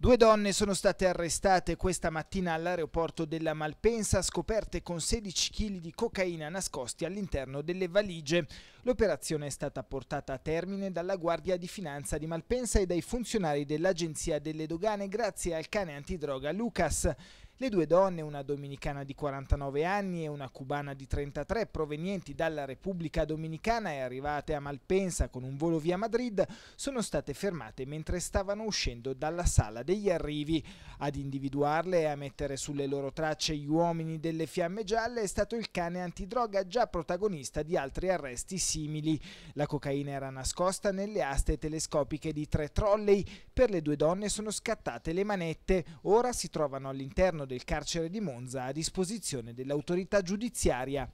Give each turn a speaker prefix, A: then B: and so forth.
A: Due donne sono state arrestate questa mattina all'aeroporto della Malpensa, scoperte con 16 kg di cocaina nascosti all'interno delle valigie. L'operazione è stata portata a termine dalla Guardia di Finanza di Malpensa e dai funzionari dell'Agenzia delle Dogane grazie al cane antidroga Lucas. Le due donne, una dominicana di 49 anni e una cubana di 33, provenienti dalla Repubblica Dominicana e arrivate a Malpensa con un volo via Madrid, sono state fermate mentre stavano uscendo dalla sala degli arrivi. Ad individuarle e a mettere sulle loro tracce gli uomini delle fiamme gialle è stato il cane antidroga già protagonista di altri arresti simili. La cocaina era nascosta nelle aste telescopiche di tre trolley. Per le due donne sono scattate le manette. Ora si trovano all'interno del carcere di Monza a disposizione dell'autorità giudiziaria.